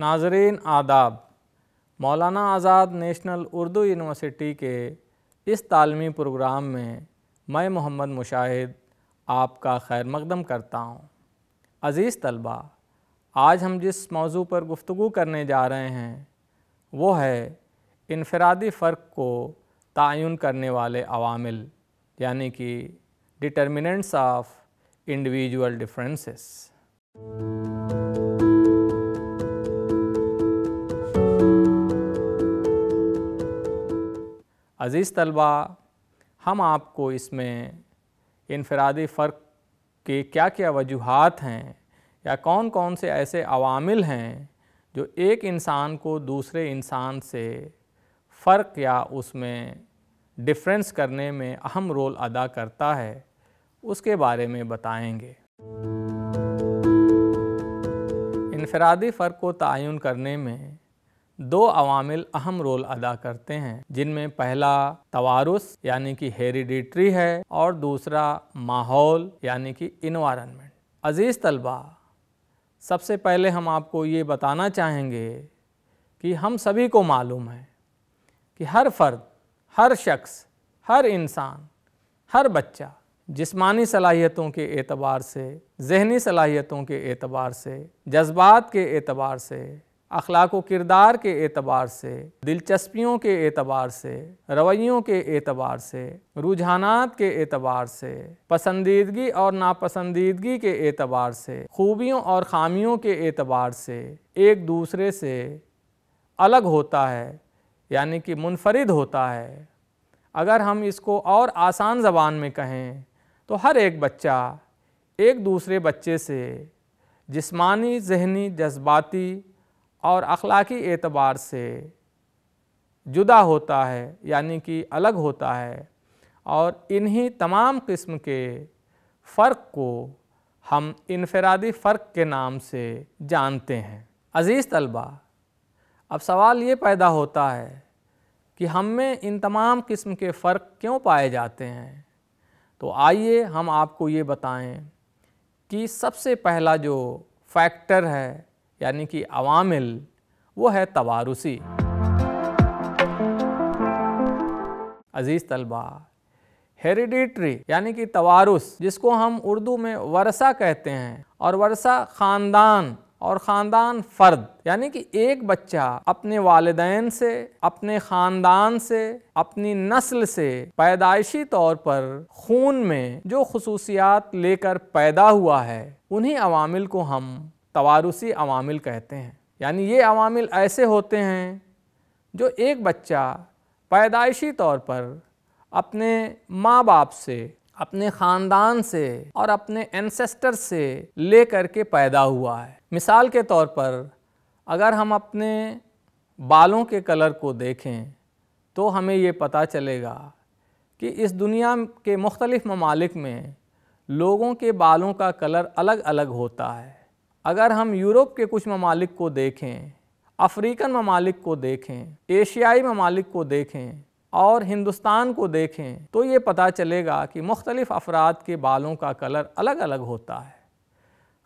नाजरीन आदाब मौलाना आज़ाद नेशनल उर्दू यूनिवर्सिटी के इस तालमी प्रोग्राम में मैं मोहम्मद मुशाहिद आपका खैर मकदम करता हूँ अज़ीज़ तलबा आज हम जिस मौजू पर गुफ्तु करने जा रहे हैं वो है इनफरादी फ़र्क को तयन करने वाले अवामिल यानी कि डिटर्मिनेंट्स ऑफ इंडिविजुअल डिफरेंसेस अज़ीज़ तलबा हम आपको इसमें इनफरादी फ़र्क के क्या क्या वजूहत हैं या कौन कौन से ऐसे अवामिल हैं जो एक इंसान को दूसरे इंसान से फ़र्क या उसमें डिफरेंस करने में अहम रोल अदा करता है उसके बारे में बताएंगे इनफरादी फ़र्क को तयन करने में दो अवामिल अहम रोल अदा करते हैं जिनमें पहला तवारुस यानी कि हेरिडिट्री है और दूसरा माहौल यानी कि इन्वायरमेंट अज़ीज़ तलबा सबसे पहले हम आपको ये बताना चाहेंगे कि हम सभी को मालूम है कि हर फर्द हर शख्स हर इंसान हर बच्चा जिस्मानी सलाहियतों के एतबार से जहनी सलाहियतों के एतबार से जज्बात के एतबार से अखलाक व किरदार के एतबार से दिलचस्पियों के एतबार से रवैयों के एतबार से रुझानात के एतबार से पसंदीदगी और नापसंदीदगी के एतबार से खूबियों और ख़ामियों के एतबार से एक दूसरे से अलग होता है यानी कि मुनफरद होता है अगर हम इसको और आसान ज़बान में कहें तो हर एक बच्चा एक दूसरे बच्चे से जिस्मानी जहनी जज्बाती और अखलाकी एतबार से जुदा होता है यानी कि अलग होता है और इन्हीं तमाम किस्म के फ़र्क को हम इनफरादी फ़र्क के नाम से जानते हैं अज़ीज़ तलबा अब सवाल ये पैदा होता है कि हम में इन तमाम किस्म के फ़र्क क्यों पाए जाते हैं तो आइए हम आपको ये बताएं कि सबसे पहला जो फैक्टर है यानी कि अवामिल वो है तवारसी अज़ीज़ तलबा हेरिडिट्री यानी कि तवारुस जिसको हम उर्दू में वर्षा कहते हैं और वर्षा ख़ानदान और ख़ानदान फ़र्द यानी कि एक बच्चा अपने वालदेन से अपने ख़ानदान से अपनी नस्ल से पैदाइशी तौर पर खून में जो खसूसियात लेकर पैदा हुआ है उन्हीं अवामिल को हम तवारुसी अवामिल कहते हैं यानी ये अवामिल ऐसे होते हैं जो एक बच्चा पैदाइशी तौर पर अपने माँ बाप से अपने ख़ानदान से और अपने एनसेस्टर से ले कर के पैदा हुआ है मिसाल के तौर पर अगर हम अपने बालों के कलर को देखें तो हमें ये पता चलेगा कि इस दुनिया के मुख्तलिफ़ ममालिक में लोगों के बालों का कलर अलग अलग होता है अगर हम यूरोप के कुछ ममालिक को देखें अफ्रीकन ममालिक को देखें एशियाई ममालिक को देखें और हिंदुस्तान को देखें तो ये पता चलेगा कि मुख्तलिफ़ अफराद के बालों का कलर अलग अलग होता है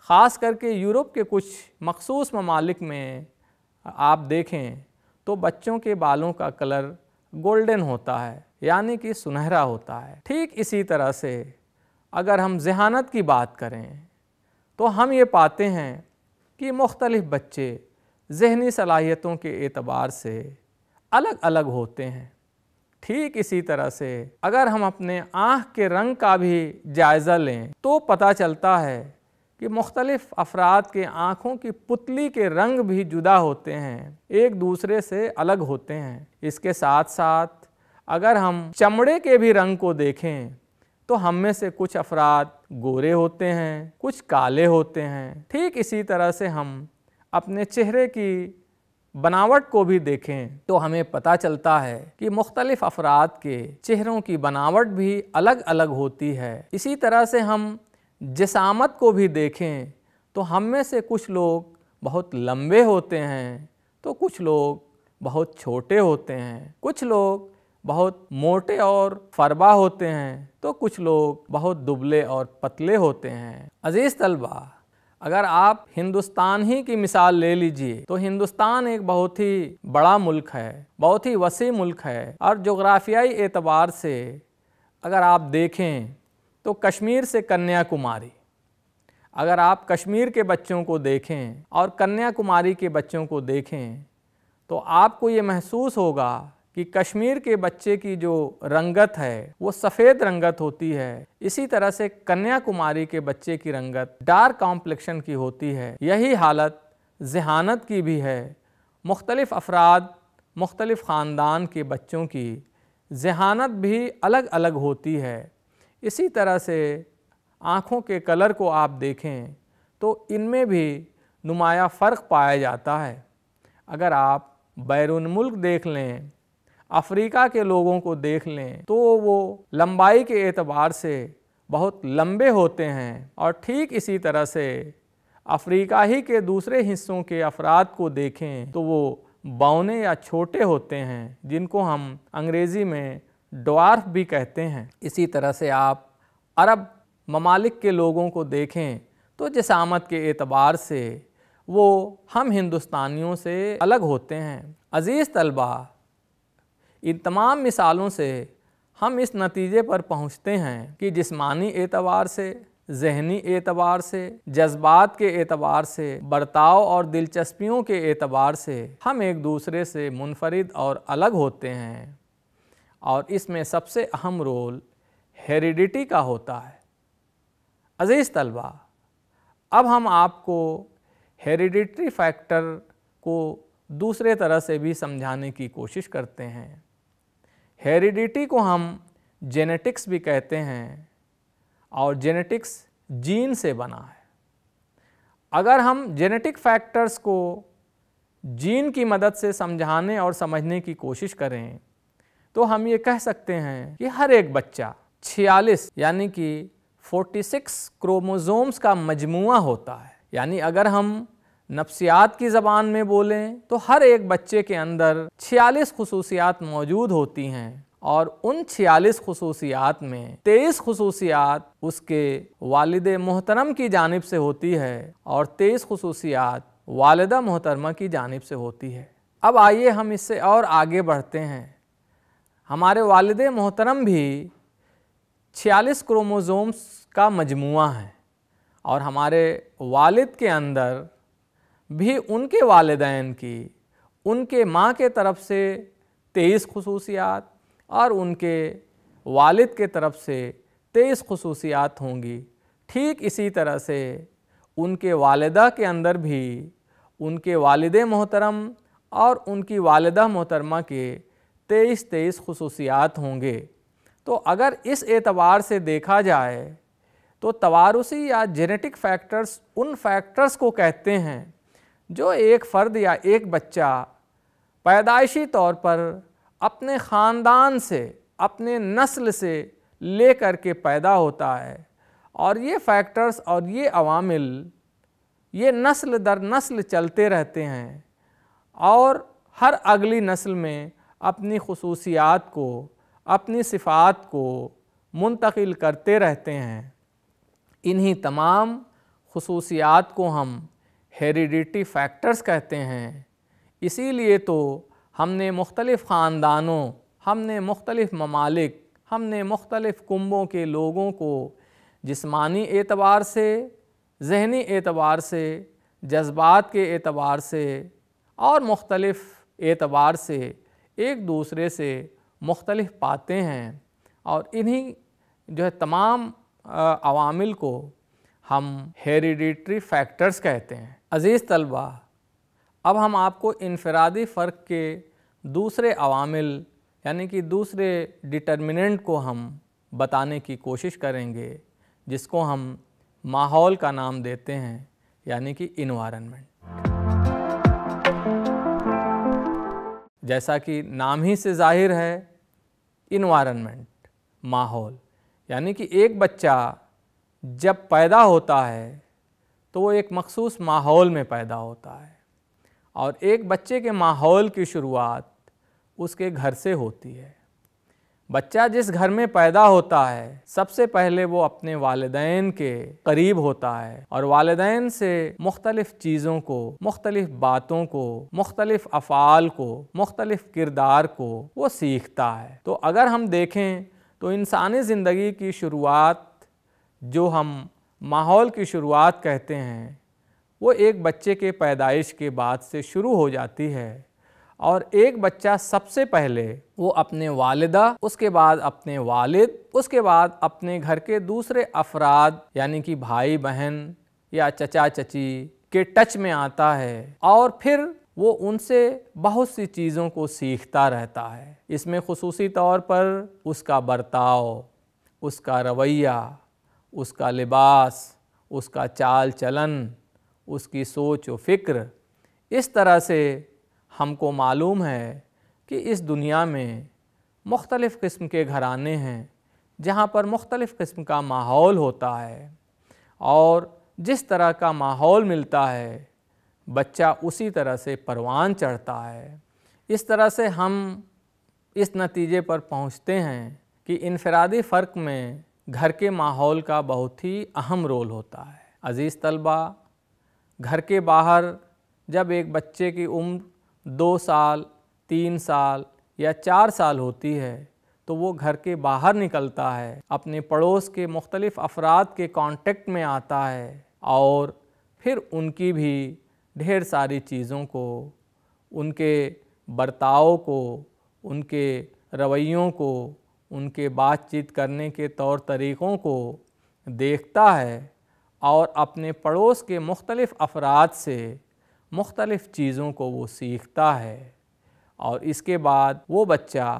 ख़ास करके यूरोप के कुछ मखसूस ममालिक में आप देखें तो बच्चों के बालों का कलर गोल्डन होता है यानी कि सुनहरा होता है ठीक इसी तरह से अगर हम जहानत की बात करें तो हम ये पाते हैं कि मुख्तलिफ़ बच्चे जहनी सलाहियतों के एतबार से अलग अलग होते हैं ठीक इसी तरह से अगर हम अपने आँख के रंग का भी जायज़ा लें तो पता चलता है कि मुख्तलिफ़ अफराद के आँखों की पुतली के रंग भी जुदा होते हैं एक दूसरे से अलग होते हैं इसके साथ साथ अगर हम चमड़े के भी रंग को देखें तो हम में से कुछ अफराद गोरे होते हैं कुछ काले होते हैं ठीक इसी तरह से हम अपने चेहरे की बनावट को भी देखें तो हमें पता चलता है कि मुख्तलिफ़ अफराद के चेहरों की बनावट भी अलग अलग होती है इसी तरह से हम जिसामत को भी देखें तो हम में से कुछ लोग बहुत लंबे होते हैं तो कुछ लोग बहुत छोटे होते हैं कुछ लोग बहुत मोटे और फरबा होते हैं तो कुछ लोग बहुत दुबले और पतले होते हैं अजीज़ तलबा अगर आप हिंदुस्तान ही की मिसाल ले लीजिए तो हिंदुस्तान एक बहुत ही बड़ा मुल्क है बहुत ही वसी मुल्क है और जोग्राफियाई एतबार से अगर आप देखें तो कश्मीर से कन्याकुमारी अगर आप कश्मीर के बच्चों को देखें और कन्याकुमारी के बच्चों को देखें तो आपको ये महसूस होगा कि कश्मीर के बच्चे की जो रंगत है वो सफ़ेद रंगत होती है इसी तरह से कन्याकुमारी के बच्चे की रंगत डार्क कॉम्प्लेक्शन की होती है यही हालत जहानत की भी है मुख्तलिफ़ अफराद मुख्तलिफ़ ख़ानदान के बच्चों की जहानत भी अलग अलग होती है इसी तरह से आँखों के कलर को आप देखें तो इनमें भी नुमाया फ़र्क पाया जाता है अगर आप बैरून मुल्क देख लें अफ्रीका के लोगों को देख लें तो वो लंबाई के एतबार से बहुत लंबे होते हैं और ठीक इसी तरह से अफ्रीका ही के दूसरे हिस्सों के अफराद को देखें तो वो बौने या छोटे होते हैं जिनको हम अंग्रेज़ी में डॉर्फ भी कहते हैं इसी तरह से आप अरब ममालिक के लोगों को देखें तो जसामत के एतबार से वो हम हिंदुस्तानियों से अलग होते हैं अज़ीज़ तलबा इन तमाम मिसालों से हम इस नतीजे पर पहुँचते हैं कि जिसमानी एतबार से जहनी एतबार से जज्बात के एतबार से बर्ताव और दिलचस्पियों के एतबार से हम एक दूसरे से मुनफरद और अलग होते हैं और इसमें सबसे अहम रोल हेरिडिटी का होता है अज़ीज़ तलबा अब हम आपको हेरिडिटरी फैक्टर को दूसरे तरह से भी समझाने की कोशिश करते हैं हेरिडिटी को हम जेनेटिक्स भी कहते हैं और जेनेटिक्स जीन से बना है अगर हम जेनेटिक फैक्टर्स को जीन की मदद से समझाने और समझने की कोशिश करें तो हम ये कह सकते हैं कि हर एक बच्चा छियालीस यानी कि 46 क्रोमोसोम्स का मजमुआ होता है यानी अगर हम नफ्सियात की ज़बान में बोलें तो हर एक बच्चे के अंदर छियालीस खसूसियात मौजूद होती हैं और उन छियालीस खसूसियात में तेईस खसूसियात उसके वालद मोहतरम की जानब से होती है और तेईस खसूसियात वालदा मोहतरमा की जानब से होती है अब आइए हम इससे और आगे बढ़ते हैं हमारे वालद मोहतरम भी छियालीस क्रोमोज़ोम्स का मजमु है और हमारे वालिद के अंदर भी उनके वालदान की उनके माँ के तरफ से तेईस खसूसियात और उनके वालिद के तरफ से तेईस खसूसियात होंगी ठीक इसी तरह से उनके वालदा के अंदर भी उनके वालद मोहतरम और उनकी वालदा मोहतरमा के तेईस तेईस खसूसियात होंगे तो अगर इस एतबार से देखा जाए तो तवारसी या जेनेटिक फैक्टर्स उन फैक्टर्स को कहते हैं जो एक फ़र्द या एक बच्चा पैदाइशी तौर पर अपने ख़ानदान से अपने नस्ल से ले कर के पैदा होता है और ये फैक्टर्स और ये अवामिल ये नस्ल दर नस्ल चलते रहते हैं और हर अगली नस्ल में अपनी खसूसियात को अपनी सिफ़ात को मुंतकिल करते रहते हैं इन्हीं तमाम खसूसियात को हम हेरिडिटी फैक्टर्स कहते हैं इसीलिए तो हमने मुख्तलिफ़ ख़ानदानों हमने मुख्तलिफ़ ममालिक हमने मुख्तलिफ़ कुंबों के लोगों को जिस्मानी एतबार से जहनी एतबार से जज्बात के एतबार से और मुख्तलिफ़ एतबार से एक दूसरे से मुख्तलिफ पाते हैं और इन्हीं जो है तमाम अवामिल को हम हेरिडिटरी फैक्टर्स कहते हैं अज़ीज़ तलबा अब हम आपको इनफरादी फ़र्क के दूसरे अवामिल यानी कि दूसरे डिटर्मिनेंट को हम बताने की कोशिश करेंगे जिसको हम माहौल का नाम देते हैं यानी कि इन्वायरमेंट जैसा कि नाम ही से जाहिर है इन्वायरमेंट माहौल यानी कि एक बच्चा जब पैदा होता है तो वो एक मखसूस माहौल में पैदा होता है और एक बच्चे के माहौल की शुरुआत उसके घर से होती है बच्चा जिस घर में पैदा होता है सबसे पहले वो अपने वालदेन के करीब होता है और वालदेन से मुख्तलिफ़ चीज़ों को मुख्तलिफ़ बातों को मुख्तलिफ़ अफ़ाल को मुख्तलिफ़ किरदार को वो सीखता है तो अगर हम देखें तो इंसानी ज़िंदगी की शुरुआत जो हम माहौल की शुरुआत कहते हैं वो एक बच्चे के पैदाइश के बाद से शुरू हो जाती है और एक बच्चा सबसे पहले वो अपने वालदा उसके बाद अपने वालिद उसके बाद अपने घर के दूसरे अफराद यानी कि भाई बहन या चचा चची के टच में आता है और फिर वो उनसे बहुत सी चीज़ों को सीखता रहता है इसमें खसूसी तौर पर उसका बर्ताव उसका रवैया उसका लिबास उसका चाल चलन उसकी सोच व फ़िक्र इस तरह से हमको मालूम है कि इस दुनिया में मुख्तलिफ़ किस्म के घराने हैं जहाँ पर मुख्तलिफ़ किस्म का माहौल होता है और जिस तरह का माहौल मिलता है बच्चा उसी तरह से परवान चढ़ता है इस तरह से हम इस नतीजे पर पहुँचते हैं कि इनफरादी फ़र्क में घर के माहौल का बहुत ही अहम रोल होता है अज़ीज़ तलबा घर के बाहर जब एक बच्चे की उम्र दो साल तीन साल या चार साल होती है तो वो घर के बाहर निकलता है अपने पड़ोस के मुख्तलिफ़ अफराद के कांटेक्ट में आता है और फिर उनकी भी ढेर सारी चीज़ों को उनके बर्ताव को उनके रवैयों को उनके बातचीत करने के तौर तरीक़ों को देखता है और अपने पड़ोस के मुख्तलिफ़ अफराद से मुख्तलिफ़ चीज़ों को वो सीखता है और इसके बाद वो बच्चा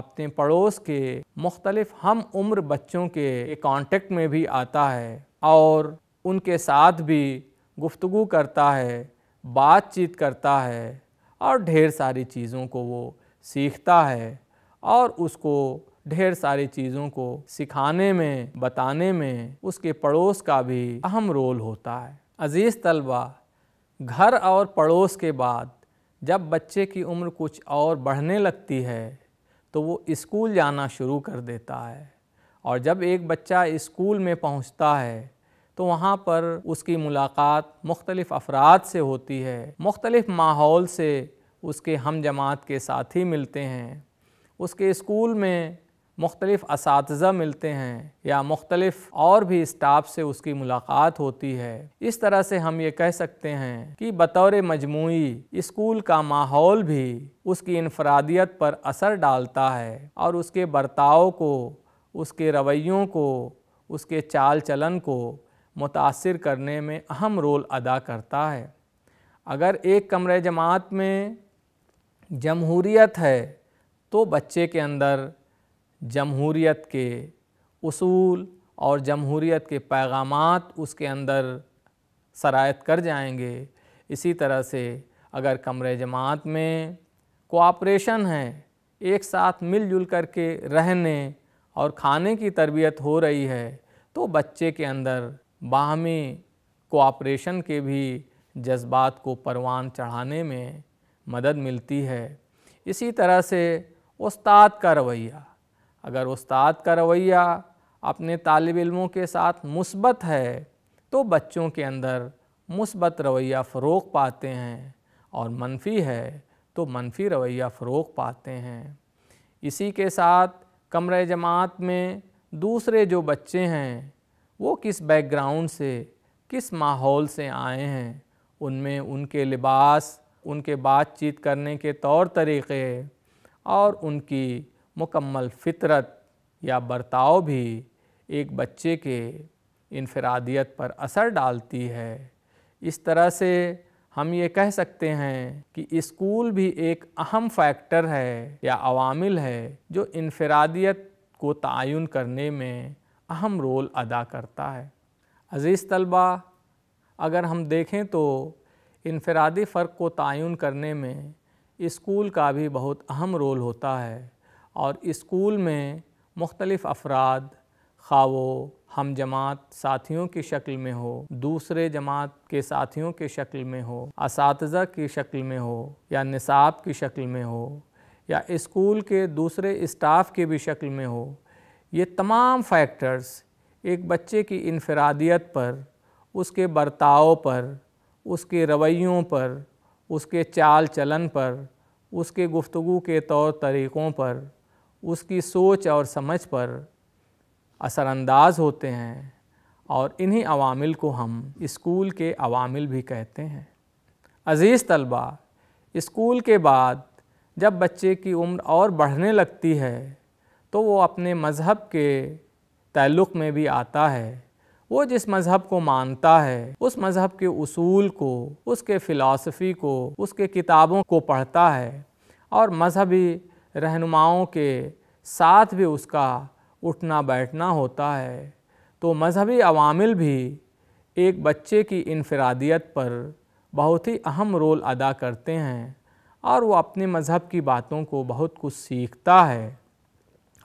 अपने पड़ोस के मुख्तलिफ़ हम उम्र बच्चों के कांटेक्ट में भी आता है और उनके साथ भी गुफ्तु करता है बातचीत करता है और ढेर सारी चीज़ों को वो सीखता है और उसको ढेर सारी चीज़ों को सिखाने में बताने में उसके पड़ोस का भी अहम रोल होता है अज़ीज़ तलबा घर और पड़ोस के बाद जब बच्चे की उम्र कुछ और बढ़ने लगती है तो वो स्कूल जाना शुरू कर देता है और जब एक बच्चा स्कूल में पहुंचता है तो वहाँ पर उसकी मुलाकात मुख्तलिफ़ अफराद से होती है मुख्तलिफ़ माहौल से उसके हम जमात के साथी मिलते हैं उसके स्कूल में मुख्तलिफ़ इस मिलते हैं या मुख्तलिफ़ और भी स्टाफ से उसकी मुलाकात होती है इस तरह से हम ये कह सकते हैं कि बतौर मजमू स्कूल का माहौल भी उसकी इनफरादियत पर असर डालता है और उसके बर्ताव को उसके रवैयों को उसके चाल चलन को मुतासर करने में अहम रोल अदा करता है अगर एक कमरे जमात में जमहूरीत है तो बच्चे के अंदर जमहूरीत के असूल और जमहूरीत के पैगाम उसके अंदर शरात कर जाएंगे इसी तरह से अगर कमरे जमात में कोऑपरेशन है एक साथ मिलजुल करके रहने और खाने की तरबियत हो रही है तो बच्चे के अंदर बाहमी कोऑपरेशन के भी जज्बात को परवान चढ़ाने में मदद मिलती है इसी तरह से उस्ताद का रवैया अगर उस्ताद का रवैया अपने तालब इलमों के साथ मुसबत है तो बच्चों के अंदर मुस्बत रवैया फ़रोग पाते हैं और मनफी है तो मनफी रवैया फ़रोग पाते हैं इसी के साथ कमरे जमात में दूसरे जो बच्चे हैं वो किस बैकग्राउंड से किस माहौल से आए हैं उनमें उनके लिबास उनके बातचीत करने के तौर तरीक़े और उनकी मुकम्मल फितरत या बर्ताव भी एक बच्चे के इनफरादियत पर असर डालती है इस तरह से हम ये कह सकते हैं कि स्कूल भी एक अहम फैक्टर है या अवामिल है जो इनफरादियत को तयन करने में अहम रोल अदा करता है अज़ीज़ तलबा अगर हम देखें तो इनफरादी फ़र्क को तयन करने में स्कूल का भी बहुत अहम रोल होता है और इस्कूल में मुख्तलिफ़ अफराद खावो हम जमात साथियों की शक्ल में हो दूसरे जमात के साथियों के शक्ल में हो इस की शक्ल में हो या निसाब की शक्ल में हो या स्कूल के दूसरे इस्टाफ़ की भी शक्ल में हो ये तमाम फैक्टर्स एक बच्चे की इनफरादियत पर उसके बर्ताव पर उसके रवैयों पर उसके चाल चलन पर उसके गुफ्तु के तौर तरीक़ों पर उसकी सोच और समझ पर असरानंदाज होते हैं और इन्हीं अवामिल को हम स्कूल के अवामिल भी कहते हैं अज़ीज़ तलबा स्कूल के बाद जब बच्चे की उम्र और बढ़ने लगती है तो वो अपने मज़हब के तल्लुक़ में भी आता है वो जिस मज़हब को मानता है उस मज़हब के उसूल को उसके फ़िलासफ़ी को उसके किताबों को पढ़ता है और मजहबी रहनुमाओं के साथ भी उसका उठना बैठना होता है तो मजहबी अवामिल भी एक बच्चे की इनफरादियत पर बहुत ही अहम रोल अदा करते हैं और वो अपने मज़हब की बातों को बहुत कुछ सीखता है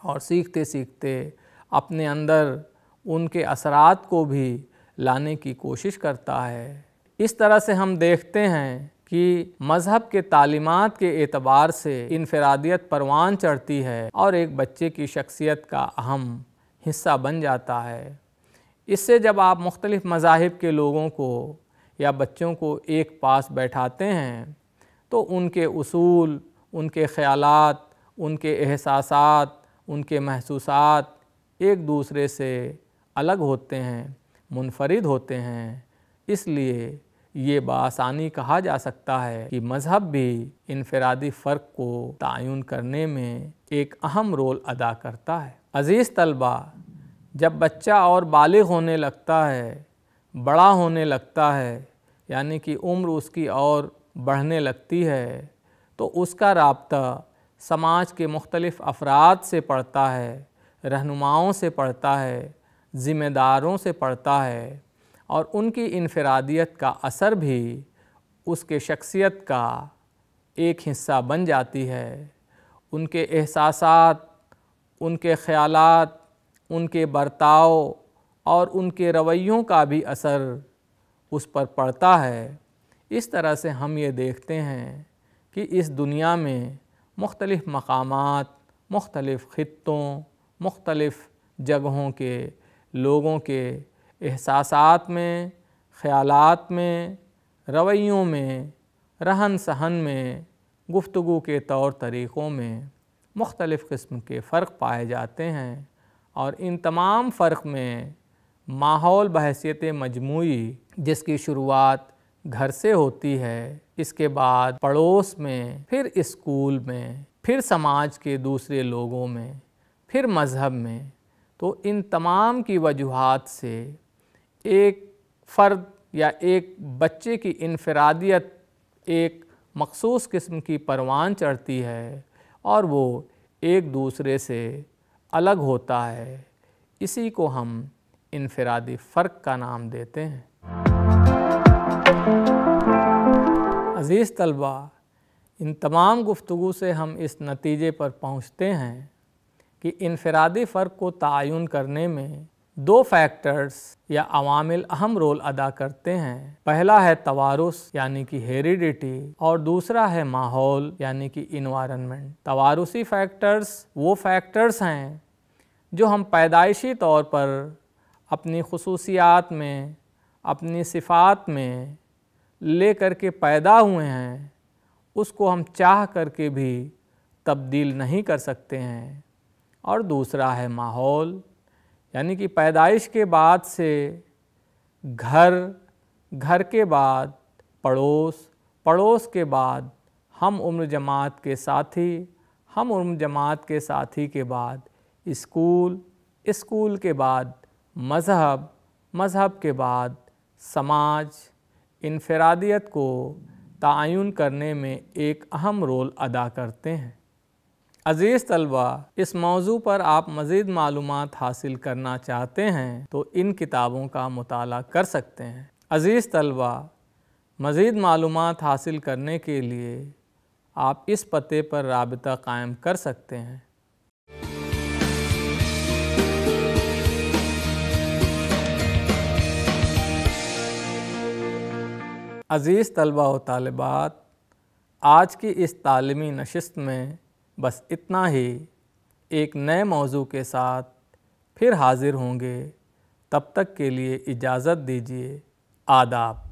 और सीखते सीखते अपने अंदर उनके असरात को भी लाने की कोशिश करता है इस तरह से हम देखते हैं कि मज़हब के तालीमत के एतबार से इनफरादियत परवान चढ़ती है और एक बच्चे की शख्सियत का अहम हिस्सा बन जाता है इससे जब आप मुख्तलिफ़ मज़ाहिब के लोगों को या बच्चों को एक पास बैठाते हैं तो उनके असूल उनके ख़्यालत उनके एहसास उनके महसूस एक दूसरे से अलग होते हैं मुनफरद होते हैं इसलिए ये बासानी कहा जा सकता है कि मज़हब भी इनफरादी फ़र्क को तयन करने में एक अहम रोल अदा करता है अज़ीज़ तलबा जब बच्चा और बालग होने लगता है बड़ा होने लगता है यानी कि उम्र उसकी और बढ़ने लगती है तो उसका रबता समाज के मुख्तलिफ़ अफराद से पड़ता है रहनुमाओं से पड़ता है ज़िम्मेदारों से पड़ता है और उनकी इनफरादियत का असर भी उसके शख्सियत का एक हिस्सा बन जाती है उनके एहसास उनके ख़्याल उनके बर्ताव और उनके रवैयों का भी असर उस पर पड़ता है इस तरह से हम ये देखते हैं कि इस दुनिया में मुख्तलिफ़ मकाम मुख्तलिफ़ ख़ों मुख्तलिफ़ जगहों के लोगों के एहसास में ख़्याल में रवैयों में रहन सहन में गुफ्तु के तौर तरीक़ों में मुख्तलफ़ किस्म के फ़र्क पाए जाते हैं और इन तमाम फ़र्क़ में माहौल बहसीत मजमू जिसकी शुरुआत घर से होती है इसके बाद पड़ोस में फिर इस्कूल में फिर समाज के दूसरे लोगों में फिर मज़हब में तो इन तमाम की वजूहत से एक फ़र्द या एक बच्चे की इनफरादियत एक मखसूस किस्म की परवान चढ़ती है और वो एक दूसरे से अलग होता है इसी को हम इनफरादी फ़र्क का नाम देते हैं अज़ीज़ तलबा इन तमाम गुफ्तु से हम इस नतीजे पर पहुँचते हैं कि इनफरादी फ़र्क को तयन करने में दो फैक्टर्स या अवामिल अहम रोल अदा करते हैं पहला है तवारुस यानी कि हेरिडिटी और दूसरा है माहौल यानी कि इन्वायरमेंट तवारुसी फैक्टर्स वो फैक्टर्स हैं जो हम पैदाइशी तौर पर अपनी खसूसियात में अपनी सिफात में ले कर के पैदा हुए हैं उसको हम चाह करके भी तब्दील नहीं कर सकते हैं और दूसरा है माहौल यानी कि पैदाइश के बाद से घर घर के बाद पड़ोस पड़ोस के बाद हम उम्र जमात के साथी हम उम्र जमात के साथी के बाद स्कूल स्कूल के बाद मज़हब मज़हब के बाद समाज इनफरादियत को तयन करने में एक अहम रोल अदा करते हैं अज़ीज़ तलबा इस मौजू पर आप मज़ीद मालूम हासिल करना चाहते हैं तो इन किताबों का मताल कर सकते हैं अज़ीज़ तलबा मज़ीद मालूम हासिल करने के लिए आप इस पते पर रबता कायम कर सकते हैं अज़ीज़ तलबा व तलबात आज की इस तालमी नशस्त में बस इतना ही एक नए मौजू के साथ फिर हाज़िर होंगे तब तक के लिए इजाज़त दीजिए आदाब